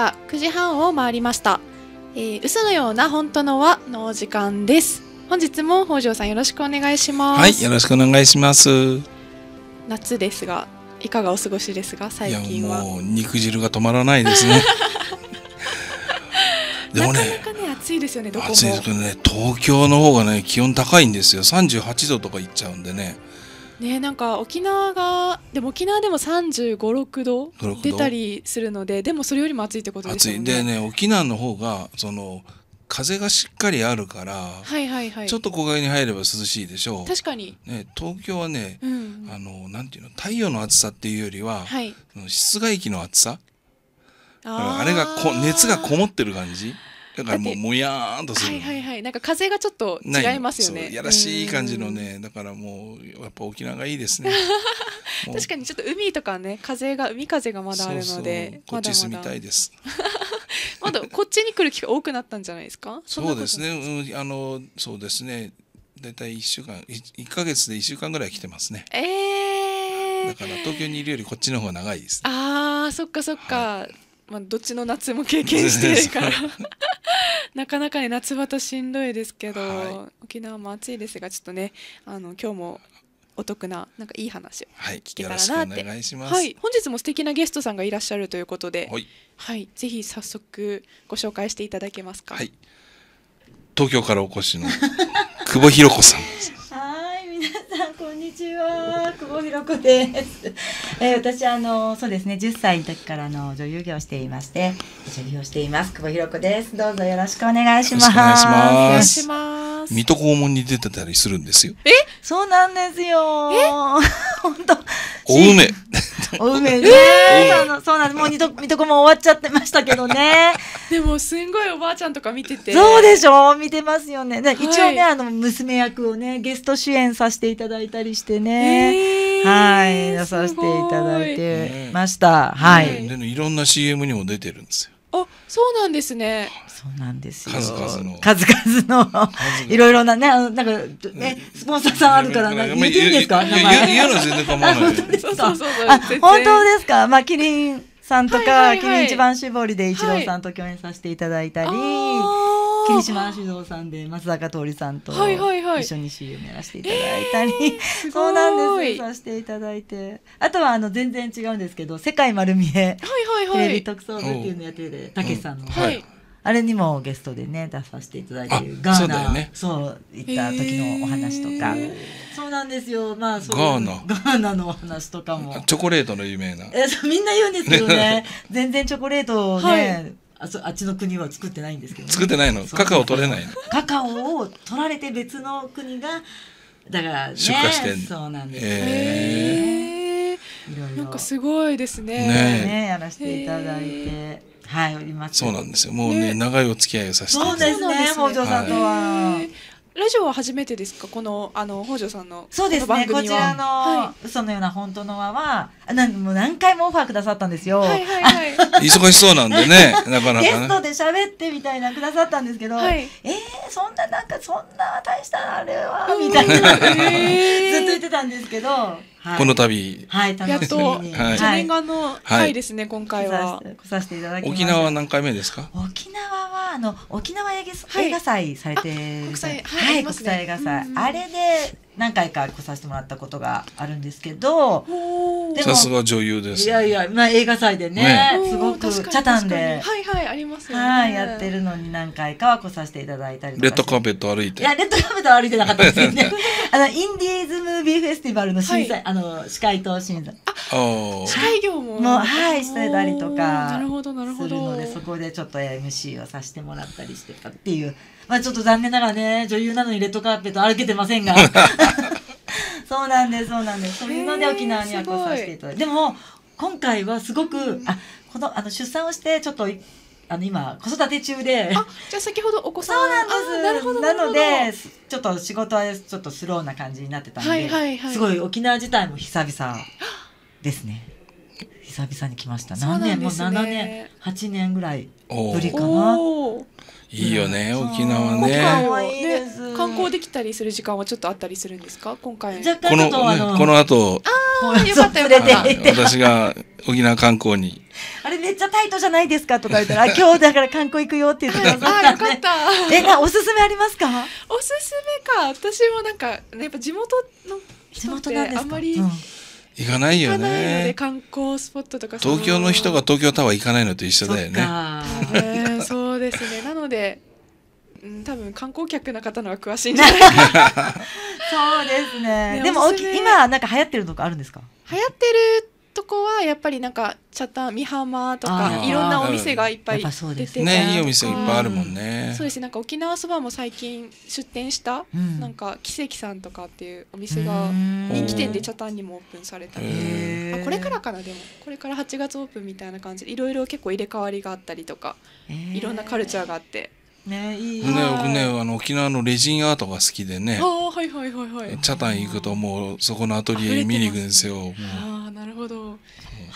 は9時半を回りました。えー、嘘のような本当のはのお時間です。本日も北条さんよろしくお願いします。はい、よろしくお願いします。夏ですが、いかがお過ごしですが、最近は。もう肉汁が止まらないですね。でもね、なかなかね暑いですよね。どこも暑いですけどね、東京の方がね気温高いんですよ。38度とかいっちゃうんでね。ねなんか沖縄がでも沖縄でも3 5 6度出たりするのででもそれよりも暑いってことですよね。暑いでね沖縄の方がその風がしっかりあるから、はいはいはい、ちょっと小陰に入れば涼しいでしょう確かに、ね、東京はね、うん、あのなんていうの太陽の暑さっていうよりは、はい、室外機の暑さああれがこ熱がこもってる感じだからもうもやーんとするはいはいはいなんか風がちょっと違いますよねやらしい感じのねだからもうやっぱ沖縄がいいですね 確かにちょっと海とかね風が海風がまだあるのでこっち住みたいです まだこっちに来る機会多くなったんじゃないですか そうですね、うん、あのそうですね大体1週間一1ヶ月で1週間ぐらい来てますねええー、だから東京にいるよりこっちの方が長いです、ね、ああそっかそっか、はいまあ、どっちの夏も経験してるから なかなかね夏場としんどいですけど、はい、沖縄も暑いですがちょっとねあの今日もお得ななんかいい話聞けたらなって、はい、はい、本日も素敵なゲストさんがいらっしゃるということで、はい、はい、ぜひ早速ご紹介していただけますか。はい、東京からお越しの久保弘子さん。さ んこんにちは久保弘子です、えー、私あのそうですね10歳の時からの女優業をしていまして女優をしています久保弘子ですどうぞよろしくお願いしますよろしくお願いします水戸黄門に出てたりするんですよえそうなんですよえ本当お梅お梅ね、えー、そうなんもう水戸も終わっちゃってましたけどね でもすんごいおばあちゃんとか見ててそうでしょ見てますよね、はい、一応ねあの娘役をねゲスト主演させていただいたりしてね、えー、はい出させていただいてました、はい、はい、でいろんな CM にも出てるんですよあ、そうなんですね。そうなんですよ。数々の。数々の。いろいろなね、なんか、ね、スポンサーさんあるから、言っていいんですか名前。言うの全然構わない。本当ですか本当ですかまあ、キリンさんとか、キリン一番絞りで一郎さんと共演させていただいたり。霧島酒造さんで松坂桃李さんと一緒に CM やらせていただいたり、そうなんですさせていただいてあとはあの全然違うんですけど「世界丸見え」テレビ特捜部っていうのやっててたけしさんの。あれにもゲストでね出させていただいてるガーナそう行った時のお話とか、そうなんですよまあそうガーナのお話とかもチョコレートの有名なえそうみんな言うんですけどね 全然チョコレートをね、あそあっちの国は作ってないんですけど、ね、作ってないのカカオ取れないカカオを取られて別の国がだからね出荷してそうなんですへえなんかすごいですねねねやらせていただいて、えー、はいおりますそうなんですよもうね長いお付き合いをさせていただいてそうですね北条さんとは、ラジオは初めてですかこのあの北条さんのそうですねこちらの、そのような本当の輪はなんもう何回もオファーくださったんですよ。はいはいはい、忙しそうなんでね なかなか、ね、ゲストで喋ってみたいなくださったんですけど、はい、えー、そんななんかそんな大したあれはみたいな、ずっと言ってたんですけど。この度、はい、やっと一念願の回ですね、はい、今回は来させていただき沖縄は何回目ですか沖縄はあの沖縄映画祭されて国際,、はい国際映画祭あれで何回か来させてもらったことがあるんですけどでさすが女優です、ね、いやいや、まあ、映画祭でね、ね、すごくチャタンではいはいありますよねはいやってるのに何回かは来させていただいたりとかレッドカーペット歩いていやレッドカーペット歩いてなかったですよね あのインディーズムービーフェスティバルの審査、はい、あの司会と審査あ司会業ももはいしてたりとかなるほどなるほどするのでそこでちょっと MC をさせてもらったりしてたっていうまあちょっと残念ながらね女優なのにレッドカーペット歩けてませんがそうなんですそうなんですそういうので沖縄に来させていただいてでも今回はすごく、うん、あこのあの出産をしてちょっとあの今子育て中であじゃあ先ほどお子さんそうなんですなのでちょっと仕事はちょっとスローな感じになってたんで、はいはいはい、すごい沖縄自体も久々ですね久々に来ました。何年、ね、もう年、8年ぐらいぶりかな。いいよね、沖縄ね。観光できたりする時間はちょっとあったりするんですか、今回。この、この後。ああ、よかったよかった。私が沖縄観光に。あれめっちゃタイトじゃないですかとか言ったら、今日だから観光行くよって言ってくださった え、な、おすすめありますか。おすすめか、私もなんか、やっぱ地元の人ってあんまり、行かないよね観光スポットとか東京の人が東京タワー行かないのと一緒だよねそ,、うですねなので、うん、多分観光客の方のは詳しいんじゃない そうですねでも今なんか流行ってるのかあるんですか流行ってるとこはやっぱりなんかチャタ美浜とかいろんなお店がいっぱい出てて、ねいいお店いっぱいあるもんね、そうですなんか沖縄そばも最近出店した、なんか奇跡さんとかっていうお店が人気店でチャタンにもオープンされたりあこれからかなでもこれから8月オープンみたいな感じでいろいろ結構入れ替わりがあったりとかいろんなカルチャーがあってねいいね僕ねあの沖縄のレジンアートが好きでねはいはいはいはいチャタン行くともうそこのアトリエ見に行くんですよ、ね、ああなるほど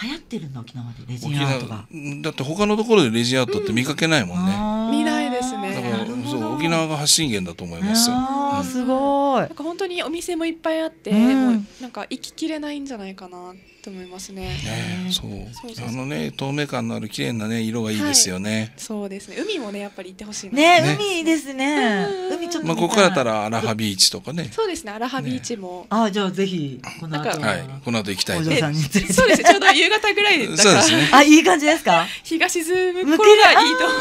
流行ってるの沖縄でレジンアートがだって他のところでレジンアートって見かけないもんね、うん、見ないですねだからそう沖縄が発信源だと思いますよあ、うん、すごいなんか本当にお店もいっぱいあって、うん、もうなんか行ききれないんじゃないかなってと思いますね。ねそうあのね透明感のある綺麗なね色がいいですよね、はい、そうですね。海もねやっぱり行ってほしいね、ね、海いいですね。海ちょっとまあここからだったらアラハビーチとかね。そうですね。アラハビーチも。ね、あじゃあぜひこの後はいこの後行きたい。そうですね。ちょうど夕方ぐらいでそうですね。あいい感じですか。日が沈む頃がいいと思う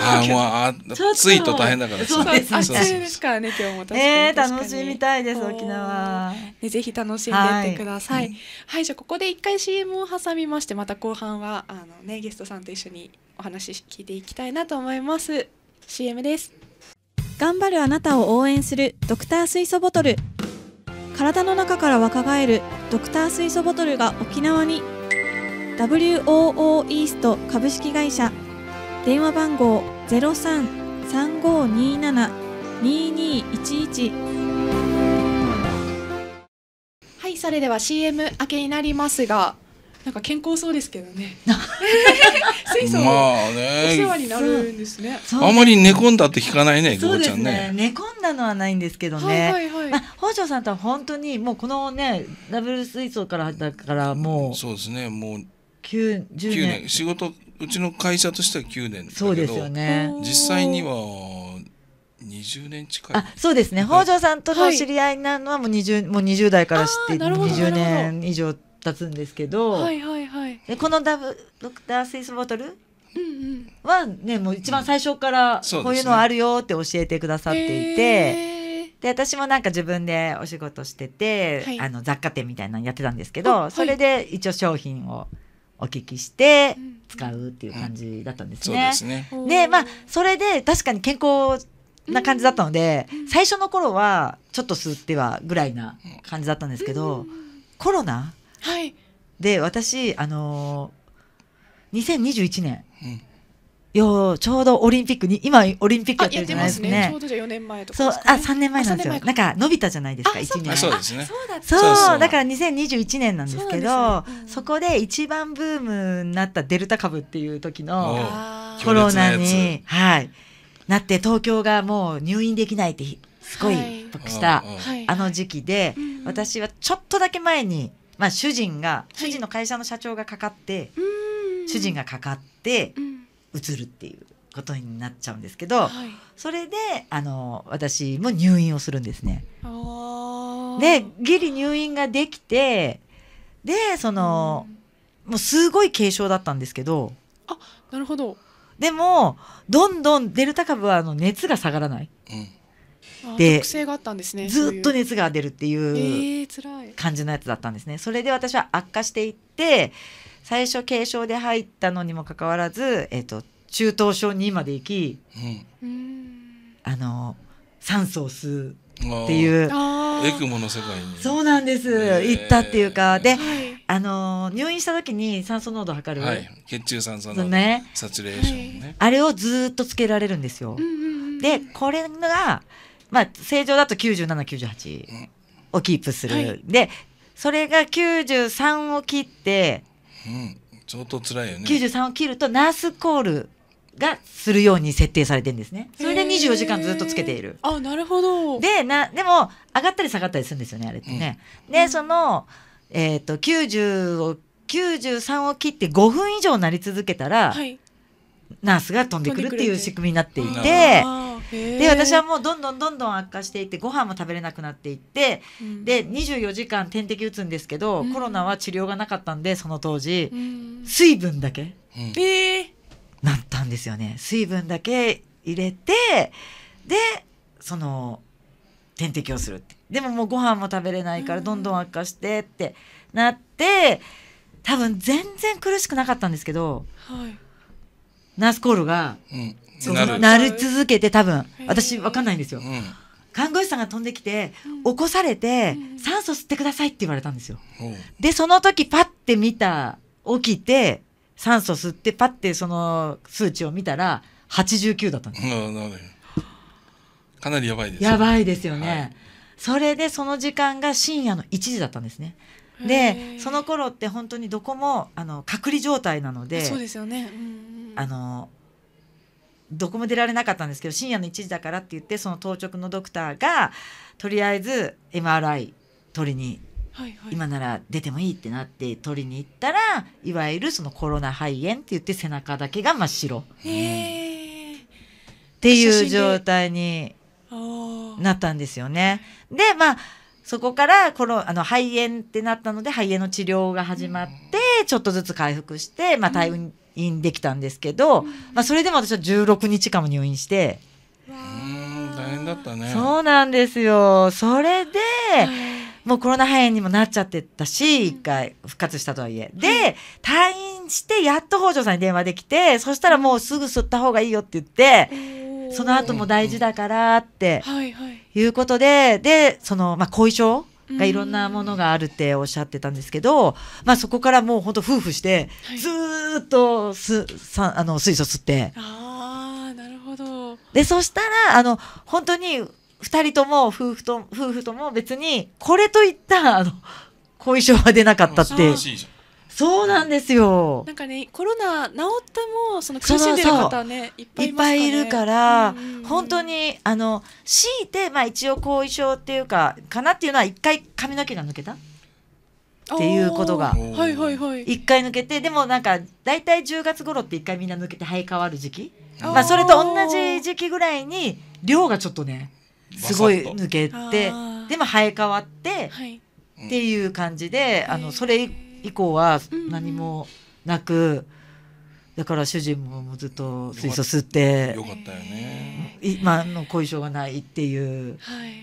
あもうあ暑いと大変だからそうですね。暑いですからね今日も確かに。えー、楽しみたいです沖縄。ねぜひ楽しんでいってください。はい、はい、じゃあここで一回し。CM を挟みましてまた後半はあの、ね、ゲストさんと一緒にお話聞いていきたいなと思います CM です頑張るあなたを応援するドクター水素ボトル体の中から若返るドクター水素ボトルが沖縄に WOO イースト株式会社電話番号0 3三五二七二二一一はいそれでは CM 明けになりますがなんか健康そうですけどね。水 素まあね。お世話になるんですね。あまり寝込んだって聞かないね、そうゃんね。寝込んだのはないんですけどね。はいはいはい。北条さんとは本当にもうこのねダブル水槽からだからもう。そうですね。もう九十年。仕事うちの会社としては九年そうですよね。実際には。20年近いあそうですね北条さんとの知り合いなのはもう 20,、はい、もう20代から知って20年以上立つんですけど、はいはいはい、でこのダブドクタースイスボトルはねもう一番最初からこういうのあるよって教えてくださっていて。で私もなんか自分でお仕事してて、はい、あの雑貨店みたいなのやってたんですけど、はい、それで一応商品をお聞きして使うっていう感じだったんですね。うんうで、ね、まあそれで確かに健康な感じだったので、うん、最初の頃はちょっと吸ってはぐらいな感じだったんですけど、コロナはい、で私あのー、2021年、うんよちょうどオリンピックに今オリンピックやってるじゃないですか、ねね、ちょうどじゃ4年前とか、ね、そうあ3年前なんですよなんか伸びたじゃないですか1年そうですねそうだから2021年なんですけどそこで一番ブームになったデルタ株っていう時のコロナにはいなって東京がもう入院できないってすごい僕した、あの時期で、はい、私はちょっとだけ前にまあ、主人が、主人の会社の社長がかかって、主人がかかって移るっていうことになっちゃうんですけど、それであの私も入院をするんですね。でギリ入院ができてでその、もうすごい軽症だったんですけどあなるほどでもどんどんデルタ株はあの熱が下がらない。うんで特性があったんですねずっと熱が出るっていう感じのやつだったんですね。それで私は悪化していって最初軽症で入ったのにもかかわらず、えーと、中等症にまで行き、うん、あの酸素を吸うっていうエクモの世界にそうなんです、行ったっていうかで、はい、あの入院した時に酸素濃度を測る、はい、血中酸素濃度、ね、サチュレーションね、はい、あれをずっとつけられるんですよ。うんうんうん、でこれがまあ、正常だと9798をキープする、はい、でそれが93を切って、うん、相当辛いよね93を切るとナースコールがするように設定されてるんですね。それで24時間ずっとつけている。あ、なるほど。で、な、でも、上がったり下がったりするんですよね、あれってね。うん、で、その、えっ、ー、と、90を、93を切って5分以上なり続けたら、はい、ナースが飛んでくるっていう仕組みになっていて、てで私はもうどんどんどんどん悪化していってご飯も食べれなくなっていって、うん、で24時間点滴打つんですけど、うん、コロナは治療がなかったんでその当時、うん、水分だけ、えなったんですよね水分だけ入れてでその点滴をするってでももうご飯も食べれないからどんどん悪化してってなって多分全然苦しくなかったんですけど、はい、ナースコールが、うんなり続けて多分私分かんないんですよ、うん、看護師さんが飛んできて、起こされて、酸素吸ってくださいって言われたんですよ、でその時パッて見た起きて酸素吸ってパッてその数値を見たら89だったんです、かなりやばいです、ね、やばいですよね、はい、それでその時間が深夜の1時だったんですねでその頃って本当にどこもあの隔離状態なのでそうですよねあのどこも出られなかったんですけど深夜の1時だからって言ってその当直のドクターがとりあえず MRI 取りに、はいはい、今なら出てもいいってなって取りに行ったらいわゆるそのコロナ肺炎って言って背中だけが真っ白っていう状態になったんですよね。でまあそこからこのあの肺炎ってなったので肺炎の治療が始まって、ちょっとずつ回復して、まあ、退院、うん院できたんですけど、うん、まあ、それでも私は16日間も入院して。大変だったね。そうなんですよ。それで、もうコロナ肺炎にもなっちゃってたし、一、回復活したとはいえ。で、退院してやっと北条さんに電話できて、そしたらもうすぐ吸った方がいいよって言って、その後も大事だからって、いうことで、で、その、まあ、後遺症がいろんなものがあるっておっしゃってたんですけど、まあ、そこからもう本当夫婦して、ずっとすさあの水素吸ってああなるほどでそしたらあの本当に2人とも夫婦と夫婦とも別にこれといったあの後遺症は出なかったって。そうなんですよ。なんかね、コロナ治っても、その苦しんでる方ね、いっぱいい、るから、本当に、あの、強いて、まあ一応後遺症っていうか、かなっていうのは一回髪の毛が抜けたっていうことが、はいはいはい。一回抜けて、でもなんか、大体10月頃って一回みんな抜けて生え変わる時期。まあそれと同じ時期ぐらいに、量がちょっとね、すごい抜けて、でも生え変わって、っていう感じで、あの、それ以降は何もなく、だから主人もずっと水素吸ってよかったよね今の後遺症がないっていう、はい、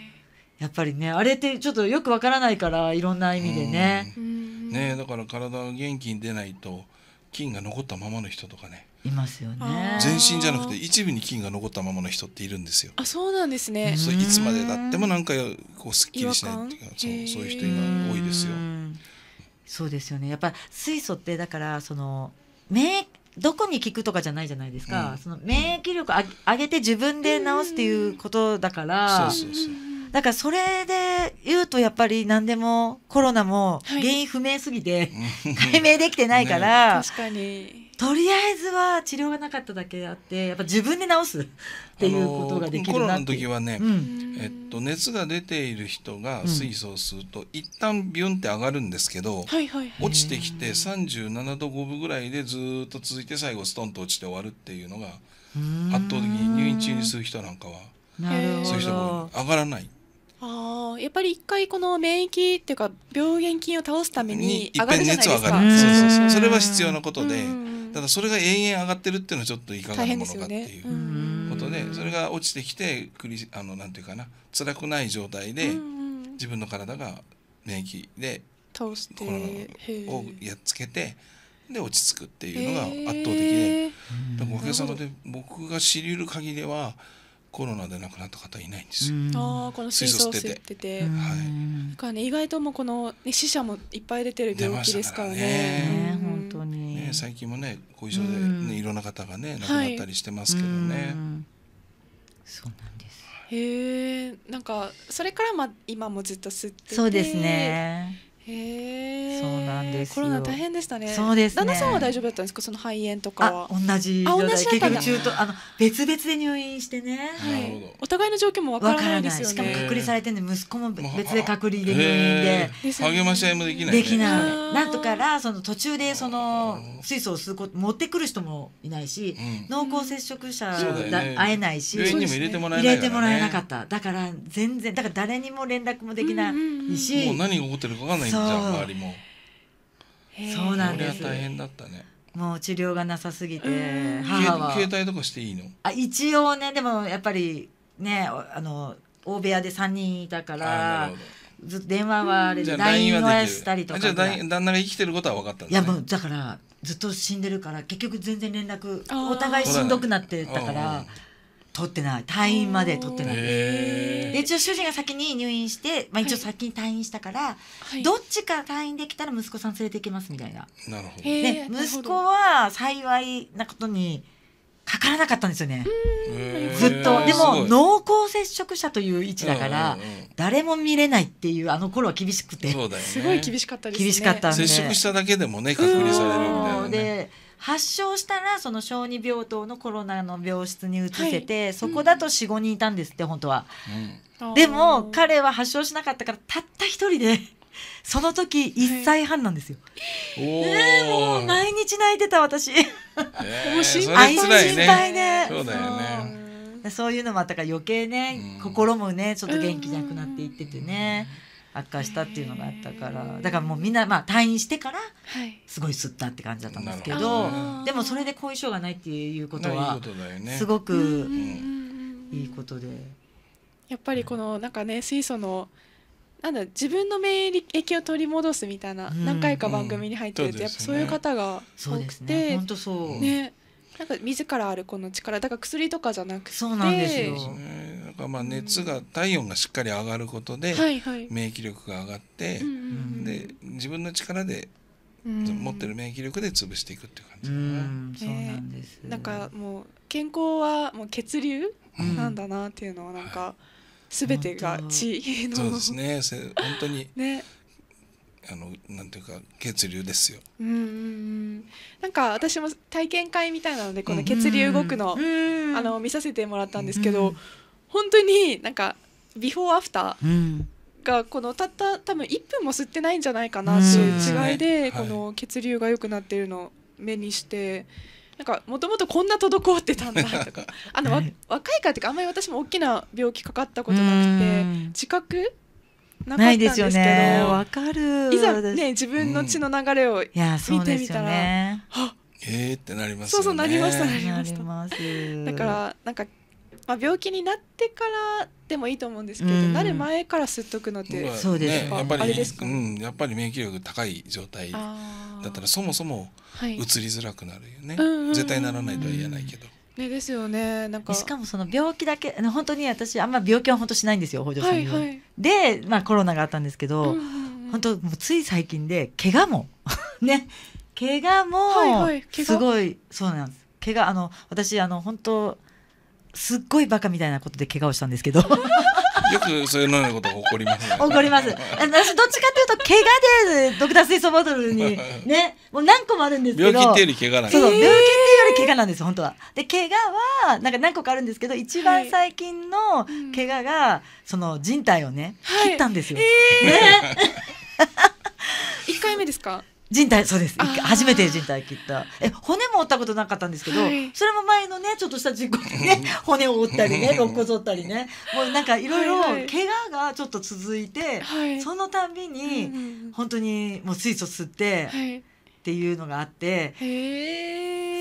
やっぱりねあれってちょっとよくわからないからいろんな意味でね。ねだから体が元気に出ないと菌が残ったままの人とかねいますよね全身じゃなくて一部に菌が残ったままの人っているんですよあそうなんですねいつまでだってもなんかこうすっきりしないっていうかそうそういう人今多いですよ。そうですよねやっぱ水素ってだからその免どこに効くとかじゃないじゃないですか、うん、その免疫力上げて自分で治すっていうことだから。そうそうそうだからそれで言うとやっぱり何でもコロナも原因不明すぎて、解明できてないから、確かにとりあえずは治療がなかっただけあってやっぱ自分で治すっていうことができるコロナの時はね、うん、えっと、熱が出ている人が水素を吸うと、うん、一旦ビュンって上がるんですけど、はいはい落ちてきて37度5分ぐらいでずっと続いて最後ストンと落ちて終わるっていうのが圧倒的に入院中にする人なんかは。なるほどそういう人が上がらない。ああやっぱり一回この免疫っていうか病原菌を倒すために上がるじゃないですか。そうそうそうそれは必要なことで、ただそれが延々上がってるっていうのはちょっといかがなものかっていうことで、ね、それが落ちてきてクリあのなんていうかな辛くない状態で自分の体が免疫で倒ロナをやっつけて。で落ち着くっていうのが圧倒的で、だかお客様で僕が知りうる限りではコロナで亡くなった方いないんですよ。あこの水素を吸ってて、はい。だからね意外ともこの、ね、死者もいっぱい出てる病気ですからね。ね本当に。ね最近もね後遺症で、ね、いろんな方がね亡くなったりしてますけどね。そうなんです。へえ、なんかそれからま今もずっと吸ってて。そうですね。そうなんですコロナ大変でしたね。そうです、ね、旦那さんは大丈夫だったんですか、その肺炎とか同じあ、同じ結局中とあの別々で入院してね。はい。お互いの状況もわからないですよね。しかも隔離されてるんで息子も別で隔離で入院で。励まし合いもできない、ね、できない。なんとからその途中でその水素を吸うこと持ってくる人もいないし、うん、濃厚接触者ね、会えないし、入れてもらえなかった。だから全然だから誰にも連絡もできないし、もう何が起こってるかわかんない。じゃん周りもそうなんです大変だったねもう治療がなさすぎて、えー、母は携帯とかしていいのあ一応ねでもやっぱりねあの大部屋で3人いたからずっと電話はあれで LINE をしたりとかじゃあ旦那が生きてることは分かったんだ、ね、いやもうだからずっと死んでるから結局全然連絡お互いしんどくなってたから。取ってない退院まで取ってないで一応主人が先に入院して、まあ、一応先に退院したから、はい、どっちか退院できたら息子さん連れてきますみたいな。なるほどで息子は幸いなことにかからなかったんですよねずっとでも濃厚接触者という位置だから、うんうんうん、誰も見れないっていうあの頃は厳しくて、ね、すごい厳しかったですね厳しかったんで接触しただけでもね隔離されるみたいな、ね、で発症したらその小児病棟のコロナの病室に移せて、はい、そこだと45、うん、人いたんですって本当は、うん、でも彼は発症しなかったからたった一人で その時1歳半なんですよ、はい、えー、もう毎日泣いてた私、えー、もう心配ね心配ねそうだよねそういうのもあったから余計ね、うん、心もねちょっと元気なくなっていっててね、うん悪化したっていうのがあったからだからもうみんな、まあ、退院してからすごい吸ったって感じだったんですけど、でもそれで後遺症がないっていうことはすごくいいことで。やっぱりこのなんかね水素のなんだ自分の免疫を取り戻すみたいな、何回か番組に入ってると、やっぱそういう方が多くて本当そうねなんか自らあるこの力だから薬とかじゃなくてそうなんですよまあ、熱が体温がしっかり上がることで、免疫力が上がって、で自分の力で持ってる免疫力で潰していくっていう感じ、ねえー、そうなんです、なんかもう健康はもう血流なんだなっていうのはなんか、すべてが血のそうですね本当に ねあのなんていうか血流ですよ。うんなんか私も体験会みたいなのでこの血流動くの、あの見させてもらったんですけど、本当になんかビフォーアフターがこのたった多分1分も吸ってないんじゃないかなっていう違いでこの血流が良くなってるのを目にして。なんかもともとこんな滞ってたんだとか あの、若いからっていうかあんまり私も大きな病気かかったことなくて自覚なかったんですけどね、わかるいざね自分の血の流れを見てみたら、うんね、はっえーってなります、ね、そうそうなりましたなりましただからなんかまあ、病気になってからでもいいと思うんですけど、うん、なる前から吸っとくのって、まあ、そうですやっぱりうん、やっぱり免疫力高い状態だったらそもそも移りづらくなるよね、はい、絶対ならないとは言えないけど。ね、ですよねなんかしかもその病気だけ本当に私あんま病気は本当しないんですよ補助さんには。はいはい、で、まあ、コロナがあったんですけど、うんうんうん、本当もうつい最近で怪我も ね怪我もすごい、はいはい、そうなんです怪我あの私あの本当すっごいバカみたいなことで怪我をしたんですけど よくそういうようなことが起こりますね。起こります。私どっちかというと怪我でドクター水素ボトルに ね、もう何個もあるんですけど。病気っていうより怪我なんです。そう、病気っていうより怪我なんです本当は。で怪我はなんか何個かあるんですけど、一番最近の怪我が、その人体をね、切ったんですよ。はい、一、えー、回目ですか？人体そうです初めて人体切ったえ骨も折ったことなかったんですけど、はい、それも前のねちょっとした事故でね骨を折ったりね 肋骨折ったりねもうなんかいろいろ怪我がちょっと続いて、はい、そのたびに、本当にもう水素吸って、はい、っていうのがあって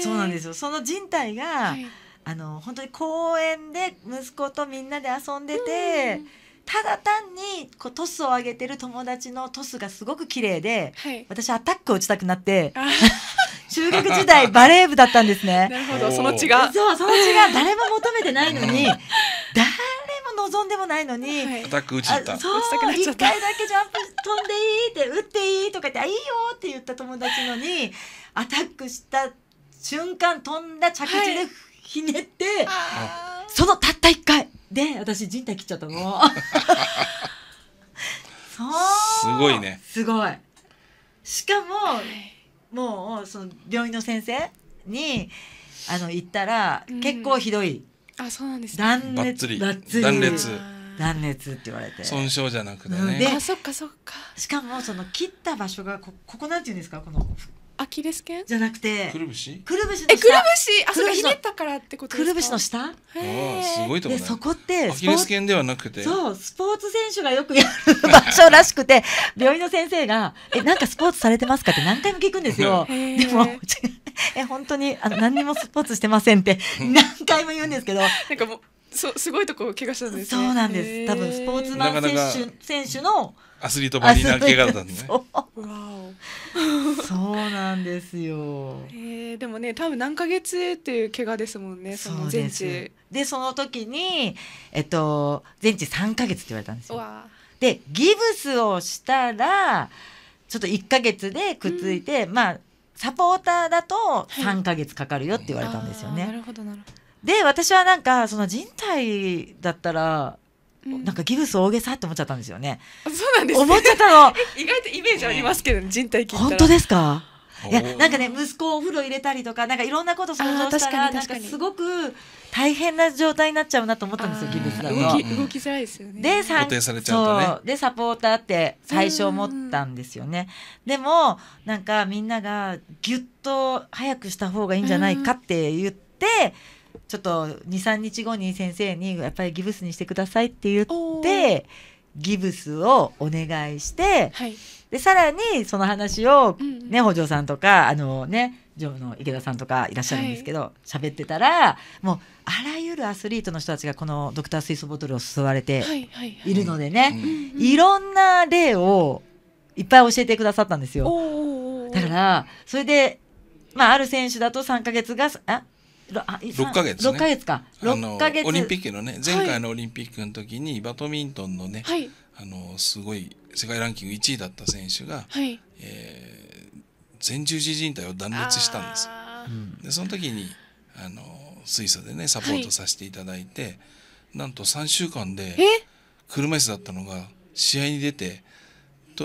そうなんですよその人体が、あの本当に公園で息子とみんなで遊んでて。うんただ単にこうトスを上げてる友達のトスがすごく綺麗で、はい、私アタックを打ちたくなって 中学時代バレー部だったんですね。なるほどその血がそうその血が誰も求めてないのに誰も望んでもないのに、はい、アタック打ちたそう一回だけジャンプ飛んでいいって打っていいとか言ってあいいよって言った友達のにアタックした瞬間飛んだ着地でひねって、はい、そのたった一回。で私人体切っちゃったの そうすごいねすごいしかももうその病院の先生にあの行ったら結構ひどい、うん、あそうなんです、ね、断裂断裂断裂って言われて損傷じゃなくてね、うん、あそっかそっかしかもその切った場所がこここなんていうんですかこのアキレス腱じゃなくてくるぶしくるぶしの下えくるぶしあそれひねったからってことくるぶしの下あすごいとこ、ね、でそこってアキレス腱ではなくてそうスポーツ選手がよくやる場所らしくて病院の先生がえなんかスポーツされてますかって何回も聞くんですよでも え本当にあの何にもスポーツしてませんって何回も言うんですけどなんかもうそうすごいとこ怪我したんです、ね、そうなんです多分スポーツマン選手選手のアスリートばにな怪我だったんでねそうなんですよえでもね多分何ヶ月っていう怪我ですもんねその全治でその時にえっと全治3か月って言われたんですよでギブスをしたらちょっと1か月でくっついて、うん、まあサポーターだと3か月かかるよって言われたんですよね。はい、なるほどなるほどで私はなんかその人体だったらなんかギブス大げさって思っちゃったんですよね。そうなんです、ね、思っちゃったの。意外とイメージありますけど、ね、人体聞本当ですか。いやなんかね息子をお風呂入れたりとかなんかいろんなこと想像したらなんかすごく大変な状態になっちゃうなと思ったんですよギブスだと動きづらいですよねで固定されちゃうとねでサポーターって最初思ったんですよねでもなんかみんながぎゅっと早くした方がいいんじゃないかって言ってちょっと23日後に先生にやっぱりギブスにしてくださいって言ってギブスをお願いして、はい、でさらにその話をね、補助北さんとかあのね上の池田さんとかいらっしゃるんですけど喋、はい、ってたらもうあらゆるアスリートの人たちがこのドクター水素ボトルを吸われているのでね、いろんな例をいっぱい教えてくださったんですよ。だからそれでまあ、ある選手だと3か月があ6ヶ月、ね、6ヶ月か6ヶ月オリンピックのね前回のオリンピックの時にバドミントンのね、はい、あのすごい世界ランキング1位だった選手が、はい、えー、前十字靭帯を断裂したんです。でその時にあのスイでねサポートさせていただいて、はい、なんと3週間で車椅子だったのが試合に出て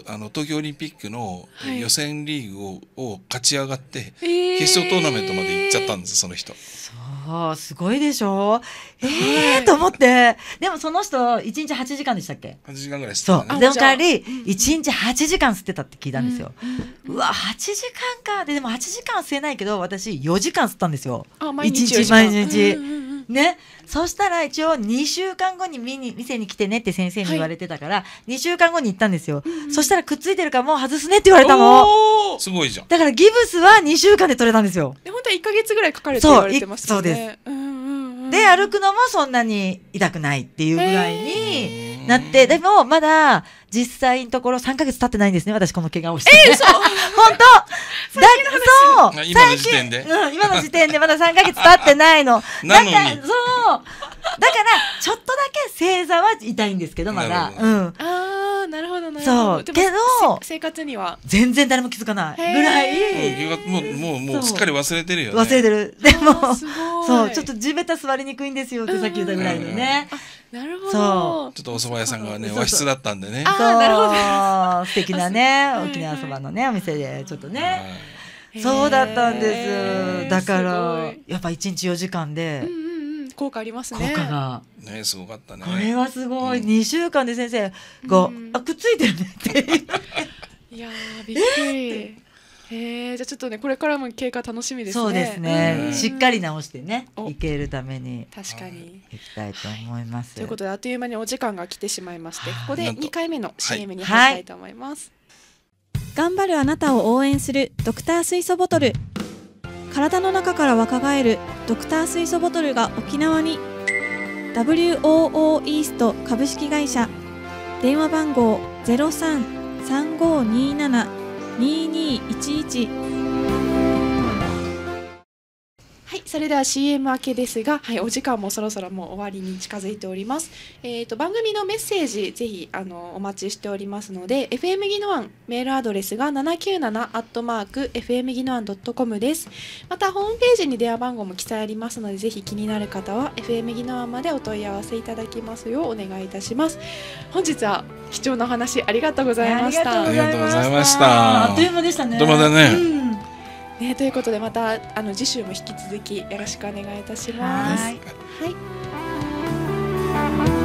とあの東京オリンピックの予選リーグをはい、を勝ち上がって、えー、決勝トーナメントまで行っちゃったんですその人。そうすごいでしょええー、と思ってでもその人1日8時間でしたっけ8時間ぐらい吸てた、ね、そうでも代わり1日8時間吸ってたって聞いたんですよ、うん、うわ8時間かででも8時間吸えないけど私4時間吸ったんですよあ毎日1日毎日、うんうんうんね、そしたら一応2週間後に見に店に来てねって先生に言われてたから、はい、2週間後に行ったんですよ、うん、そしたらくっついてるからもう外すねって言われたのすごいじゃんだからギブスは2週間で取れたんですよ本当は1か月ぐらいかかるって言われてまねそうです、うんうんうん、で歩くのもそんなに痛くないっていうぐらいに、なって、でもまだ実際のところ3か月経ってないんですね、私この怪我をして。えー、そう 本当だそう今の時点で、うん、今の時点でまだ3か月経ってないの。だからそうだからちょっとだけ正座は痛いんですけどまだ。うん。なるほどなるほど。けど生活には全然誰も気づかないぐらい。もうもうもうすっかり忘れてるよ、ね、忘れてる。でもそうちょっと地べた座りにくいんですよってさっき言ったぐらいのね。なるほど。ちょっとお蕎麦屋さんがね和室だったんでね。あなるほど。素敵なね沖縄そばのねお店でちょっとね。そうだったんです。だからやっぱ一日四時間で。うん効果ありますね。効果がねすごかったね。これはすごい二、うん、週間で先生が、うん、あくっついてるねって。いやびっくり。へえじゃあちょっとねこれからも経過楽しみですね。そうですね。しっかり直してねいけるために確かにいきたいと思います、ということであっという間にお時間が来てしまいましてここで二回目の CM に入りたいと思います。はいはい、頑張るあなたを応援するドクター水素ボトル。体の中から若返るドクター水素ボトルが沖縄に WOO イースト株式会社電話番号0335272211はい、それでは CM 明けですが、はい、お時間もそろそろもう終わりに近づいております。えっ、ー、と番組のメッセージぜひあのお待ちしておりますので、FM ギノアンメールアドレスが797アットマーク FM ギノアンドットコムです。またホームページに電話番号も記載ありますので、ぜひ気になる方は FM ギノアンまでお問い合わせいただきますようお願いいたします。本日は貴重なお話ありがとうございました。ありがとうございました。あっという間でしたね。うだね。うんね、ということでまたあの次週も引き続きよろしくお願いいたします。はい